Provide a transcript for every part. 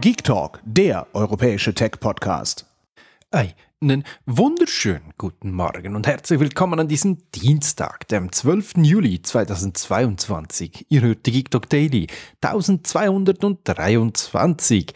Geek Talk, der europäische Tech-Podcast. Einen wunderschönen guten Morgen und herzlich willkommen an diesem Dienstag, dem 12. Juli 2022. Ihr hört die Geek Talk Daily 1223.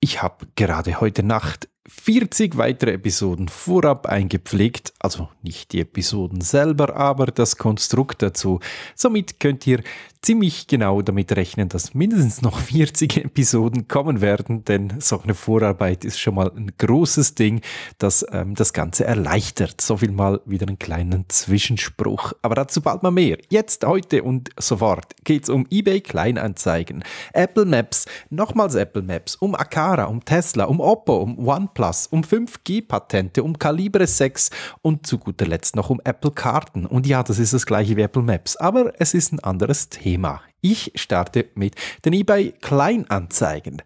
Ich habe gerade heute Nacht 40 weitere Episoden vorab eingepflegt, also nicht die Episoden selber, aber das Konstrukt dazu. Somit könnt ihr ziemlich genau damit rechnen, dass mindestens noch 40 Episoden kommen werden, denn so eine Vorarbeit ist schon mal ein großes Ding, das ähm, das Ganze erleichtert. So viel mal wieder einen kleinen Zwischenspruch. Aber dazu bald mal mehr. Jetzt, heute und sofort geht es um eBay Kleinanzeigen, Apple Maps, nochmals Apple Maps, um Akara, um Tesla, um Oppo, um OnePlus, um 5G-Patente, um Calibre 6 und zu guter Letzt noch um Apple Karten. Und ja, das ist das gleiche wie Apple Maps, aber es ist ein anderes Thema. Thema. Ich starte mit den eBay Kleinanzeigen.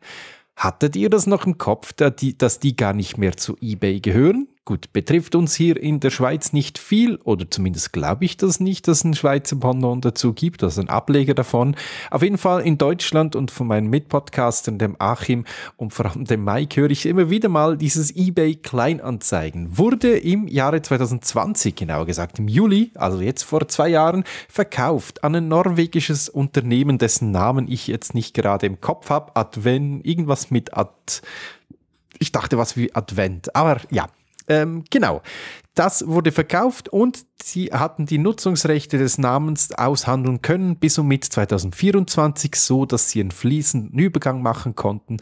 Hattet ihr das noch im Kopf, dass die gar nicht mehr zu eBay gehören? Gut, betrifft uns hier in der Schweiz nicht viel, oder zumindest glaube ich das nicht, dass es einen Schweizer Pendant dazu gibt, also einen Ableger davon. Auf jeden Fall in Deutschland und von meinen Mitpodcastern, dem Achim und vor allem dem Mike, höre ich immer wieder mal dieses eBay Kleinanzeigen. Wurde im Jahre 2020, genauer gesagt im Juli, also jetzt vor zwei Jahren, verkauft an ein norwegisches Unternehmen, dessen Namen ich jetzt nicht gerade im Kopf habe. Advent, irgendwas mit Ad. Ich dachte was wie Advent, aber ja. Ähm, genau. Das wurde verkauft und sie hatten die Nutzungsrechte des Namens aushandeln können bis und mit 2024, so dass sie einen fließenden Übergang machen konnten.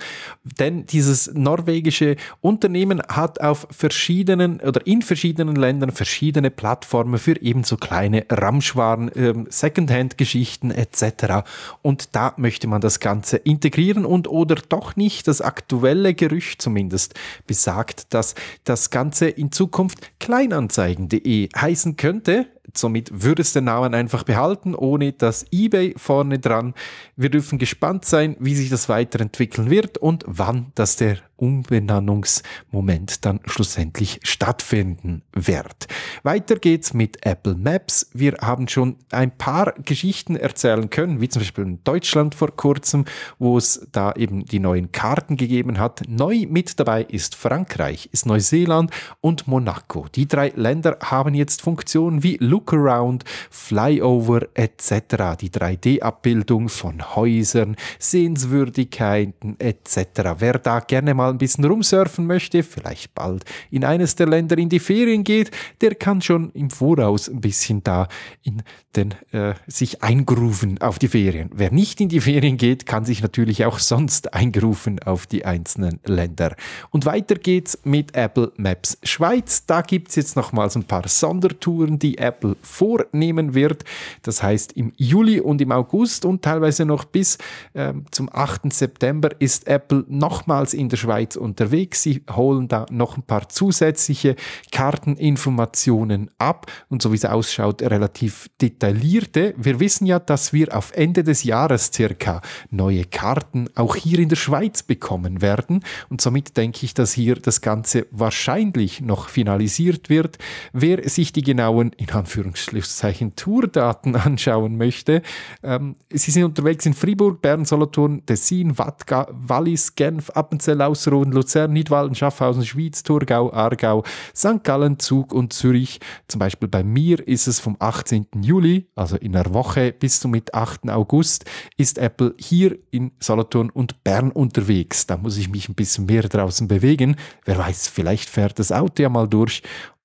Denn dieses norwegische Unternehmen hat auf verschiedenen oder in verschiedenen Ländern verschiedene Plattformen für ebenso kleine Ramschwaren, ähm, Secondhand-Geschichten etc. Und da möchte man das Ganze integrieren und oder doch nicht. Das aktuelle Gerücht zumindest besagt, dass das Ganze in Zukunft kleinanzeigen.de heißen könnte könnte Somit würde es den Namen einfach behalten, ohne das eBay vorne dran. Wir dürfen gespannt sein, wie sich das weiterentwickeln wird und wann das der Umbenennungsmoment dann schlussendlich stattfinden wird. Weiter geht's mit Apple Maps. Wir haben schon ein paar Geschichten erzählen können, wie zum Beispiel in Deutschland vor kurzem, wo es da eben die neuen Karten gegeben hat. Neu mit dabei ist Frankreich, ist Neuseeland und Monaco. Die drei Länder haben jetzt Funktionen wie Look Lookaround, Flyover etc., die 3D-Abbildung von Häusern, Sehenswürdigkeiten etc. Wer da gerne mal ein bisschen rumsurfen möchte, vielleicht bald in eines der Länder in die Ferien geht, der kann schon im Voraus ein bisschen da in den, äh, sich eingrooven auf die Ferien. Wer nicht in die Ferien geht, kann sich natürlich auch sonst eingerufen auf die einzelnen Länder. Und weiter geht's mit Apple Maps Schweiz. Da gibt's jetzt nochmals ein paar Sondertouren, die Apple Apple vornehmen wird. Das heißt, im Juli und im August und teilweise noch bis äh, zum 8. September ist Apple nochmals in der Schweiz unterwegs. Sie holen da noch ein paar zusätzliche Karteninformationen ab und so wie es ausschaut, relativ detaillierte. Wir wissen ja, dass wir auf Ende des Jahres circa neue Karten auch hier in der Schweiz bekommen werden und somit denke ich, dass hier das Ganze wahrscheinlich noch finalisiert wird. Wer sich die genauen, in Anführungszeichen Tourdaten anschauen möchte, ähm, Sie sind unterwegs in Fribourg, Bern, Solothurn, Tessin, Wattga Wallis, Genf, Appenzell, Ausruhen, Luzern, Nidwalden, Schaffhausen, Schwyz, Thurgau, Aargau, St. Gallen, Zug und Zürich. Zum Beispiel bei mir ist es vom 18. Juli, also in einer Woche bis zum 8. August, ist Apple hier in Solothurn und Bern unterwegs. Da muss ich mich ein bisschen mehr draußen bewegen. Wer weiß, vielleicht fährt das Auto ja mal durch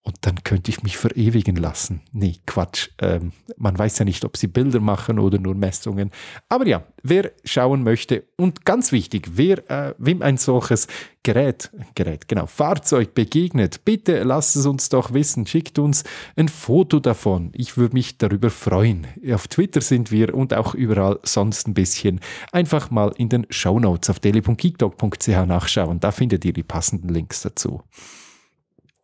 und dann könnte ich mich verewigen lassen. Nee, Quatsch. Ähm, man weiß ja nicht, ob sie Bilder machen oder nur Messungen. Aber ja, wer schauen möchte und ganz wichtig, wer, äh, wem ein solches Gerät, Gerät, genau, Fahrzeug begegnet, bitte lasst es uns doch wissen. Schickt uns ein Foto davon. Ich würde mich darüber freuen. Auf Twitter sind wir und auch überall sonst ein bisschen. Einfach mal in den Shownotes auf daily.geekdog.ch nachschauen. Da findet ihr die passenden Links dazu.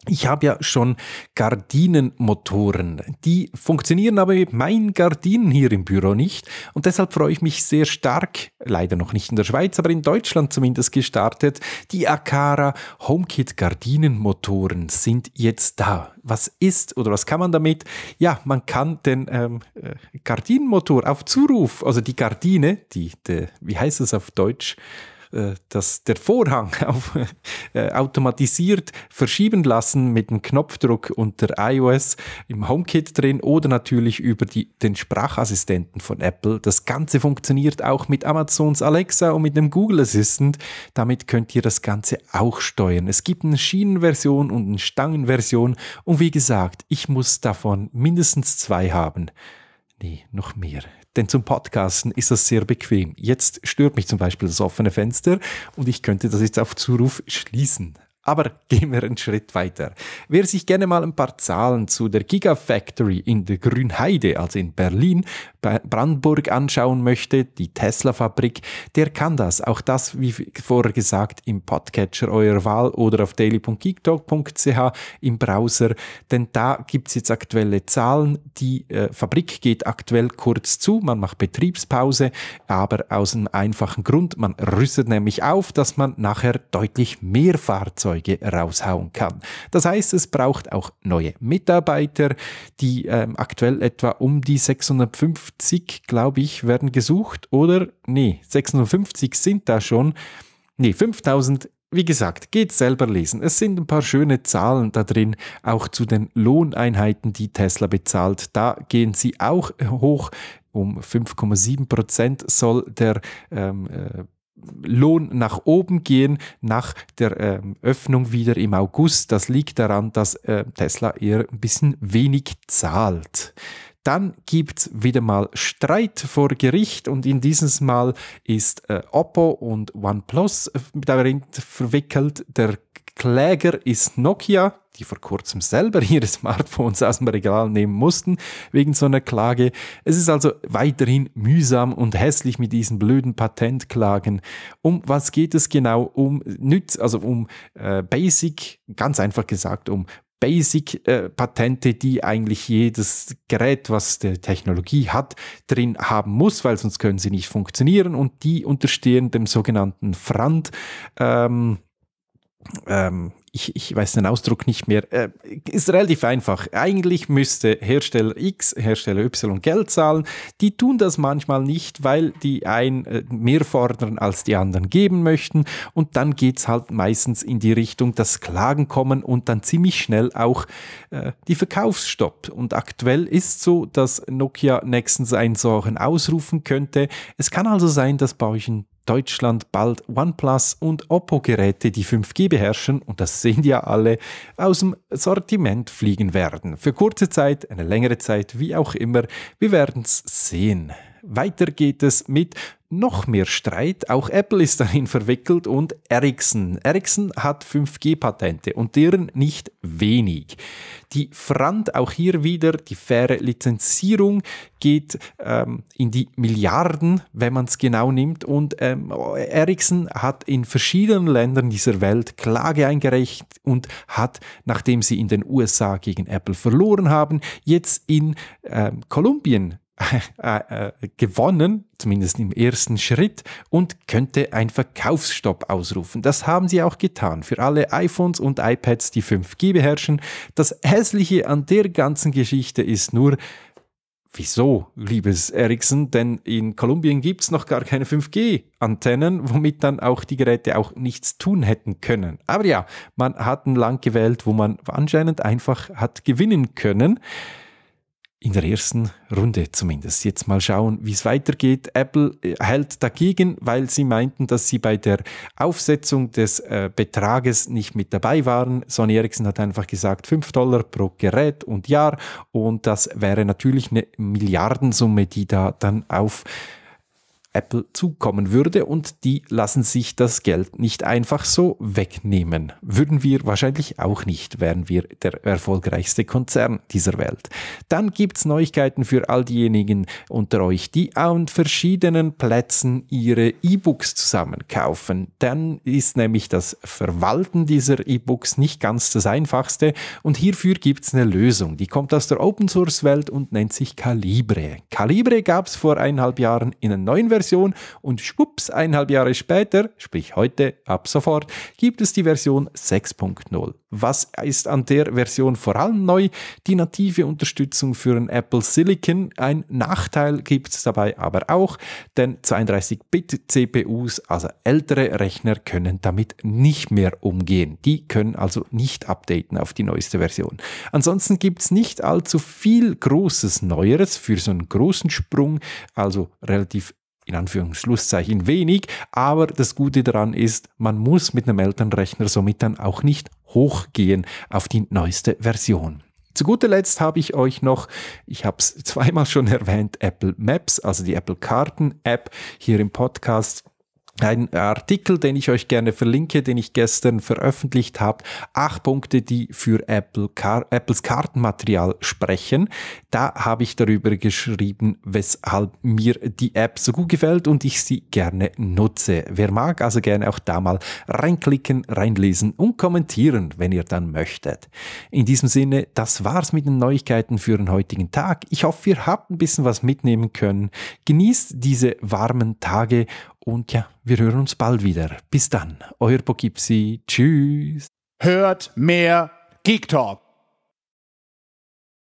Ich habe ja schon Gardinenmotoren. Die funktionieren aber mit meinen Gardinen hier im Büro nicht. Und deshalb freue ich mich sehr stark, leider noch nicht in der Schweiz, aber in Deutschland zumindest gestartet. Die Akara HomeKit Gardinenmotoren sind jetzt da. Was ist oder was kann man damit? Ja, man kann den ähm, äh, Gardinenmotor auf Zuruf, also die Gardine, die, die wie heißt es auf Deutsch? Äh, das, der Vorhang auf, äh, automatisiert verschieben lassen mit einem Knopfdruck unter iOS im HomeKit drin oder natürlich über die, den Sprachassistenten von Apple. Das Ganze funktioniert auch mit Amazons Alexa und mit dem Google Assistant. Damit könnt ihr das Ganze auch steuern. Es gibt eine Schienenversion und eine Stangenversion und wie gesagt, ich muss davon mindestens zwei haben. Nee, noch mehr denn zum Podcasten ist das sehr bequem. Jetzt stört mich zum Beispiel das offene Fenster und ich könnte das jetzt auf Zuruf schließen. Aber gehen wir einen Schritt weiter. Wer sich gerne mal ein paar Zahlen zu der Gigafactory in der Grünheide, also in Berlin, Brandenburg anschauen möchte, die Tesla-Fabrik, der kann das. Auch das, wie vorher gesagt, im Podcatcher eurer Wahl oder auf daily.geektalk.ch im Browser. Denn da gibt es jetzt aktuelle Zahlen. Die äh, Fabrik geht aktuell kurz zu. Man macht Betriebspause, aber aus einem einfachen Grund. Man rüstet nämlich auf, dass man nachher deutlich mehr Fahrzeuge Werkzeuge raushauen kann. Das heißt, es braucht auch neue Mitarbeiter, die ähm, aktuell etwa um die 650, glaube ich, werden gesucht oder nee, 650 sind da schon. Nee, 5000 wie gesagt, geht selber lesen. Es sind ein paar schöne Zahlen da drin, auch zu den Lohneinheiten, die Tesla bezahlt. Da gehen sie auch hoch. Um 5,7 Prozent soll der ähm, äh, Lohn nach oben gehen nach der äh, Öffnung wieder im August. Das liegt daran, dass äh, Tesla eher ein bisschen wenig zahlt. Dann gibt es wieder mal Streit vor Gericht und in dieses Mal ist äh, Oppo und OnePlus äh, darin verwickelt. Der Kläger ist Nokia die vor kurzem selber ihre Smartphones aus dem Regal nehmen mussten wegen so einer Klage. Es ist also weiterhin mühsam und hässlich mit diesen blöden Patentklagen. Um was geht es genau? Um Nütz, also um äh, Basic, ganz einfach gesagt, um Basic-Patente, äh, die eigentlich jedes Gerät, was die Technologie hat, drin haben muss, weil sonst können sie nicht funktionieren und die unterstehen dem sogenannten Frand. Ähm, ähm, ich, ich, weiß den Ausdruck nicht mehr, äh, ist relativ einfach. Eigentlich müsste Hersteller X, Hersteller Y Geld zahlen. Die tun das manchmal nicht, weil die einen äh, mehr fordern, als die anderen geben möchten. Und dann geht es halt meistens in die Richtung, dass Klagen kommen und dann ziemlich schnell auch äh, die Verkaufsstopp. Und aktuell ist so, dass Nokia nächstens einen solchen ausrufen könnte. Es kann also sein, dass bei euch ein Deutschland bald OnePlus und Oppo-Geräte, die 5G beherrschen, und das sehen ja alle, aus dem Sortiment fliegen werden. Für kurze Zeit, eine längere Zeit, wie auch immer, wir werden es sehen. Weiter geht es mit noch mehr Streit. Auch Apple ist darin verwickelt und Ericsson. Ericsson hat 5G-Patente und deren nicht wenig. Die Front, auch hier wieder, die faire Lizenzierung geht ähm, in die Milliarden, wenn man es genau nimmt. Und ähm, Ericsson hat in verschiedenen Ländern dieser Welt Klage eingereicht und hat, nachdem sie in den USA gegen Apple verloren haben, jetzt in ähm, Kolumbien äh, äh, gewonnen, zumindest im ersten Schritt, und könnte einen Verkaufsstopp ausrufen. Das haben sie auch getan für alle iPhones und iPads, die 5G beherrschen. Das Hässliche an der ganzen Geschichte ist nur, Wieso, liebes Ericsson? Denn in Kolumbien gibt es noch gar keine 5G-Antennen, womit dann auch die Geräte auch nichts tun hätten können. Aber ja, man hat ein Land gewählt, wo man anscheinend einfach hat gewinnen können in der ersten Runde zumindest. Jetzt mal schauen, wie es weitergeht. Apple äh, hält dagegen, weil sie meinten, dass sie bei der Aufsetzung des äh, Betrages nicht mit dabei waren. Sony Ericsson hat einfach gesagt, 5 Dollar pro Gerät und Jahr. Und das wäre natürlich eine Milliardensumme, die da dann auf Apple zukommen würde und die lassen sich das Geld nicht einfach so wegnehmen. Würden wir wahrscheinlich auch nicht, wären wir der erfolgreichste Konzern dieser Welt. Dann gibt es Neuigkeiten für all diejenigen unter euch, die an verschiedenen Plätzen ihre E-Books zusammen kaufen. Dann ist nämlich das Verwalten dieser E-Books nicht ganz das einfachste und hierfür gibt es eine Lösung. Die kommt aus der Open Source Welt und nennt sich Calibre. Calibre gab es vor eineinhalb Jahren in einer neuen Version version und schwupps, eineinhalb Jahre später, sprich heute, ab sofort, gibt es die Version 6.0. Was ist an der Version vor allem neu? Die native Unterstützung für ein Apple Silicon. Ein Nachteil gibt es dabei aber auch, denn 32-Bit-CPUs, also ältere Rechner, können damit nicht mehr umgehen. Die können also nicht updaten auf die neueste Version. Ansonsten gibt es nicht allzu viel Großes Neueres für so einen großen Sprung, also relativ in Anführungsschlusszeichen wenig, aber das Gute daran ist, man muss mit einem Elternrechner somit dann auch nicht hochgehen auf die neueste Version. Zu guter Letzt habe ich euch noch, ich habe es zweimal schon erwähnt, Apple Maps, also die Apple Karten App hier im Podcast ein Artikel, den ich euch gerne verlinke, den ich gestern veröffentlicht habe. Acht Punkte, die für Apple Car Apples Kartenmaterial sprechen. Da habe ich darüber geschrieben, weshalb mir die App so gut gefällt und ich sie gerne nutze. Wer mag, also gerne auch da mal reinklicken, reinlesen und kommentieren, wenn ihr dann möchtet. In diesem Sinne, das war's mit den Neuigkeiten für den heutigen Tag. Ich hoffe, ihr habt ein bisschen was mitnehmen können. Genießt diese warmen Tage und ja, wir hören uns bald wieder. Bis dann, euer Poughkeepsie. Tschüss. Hört mehr Geek Talk.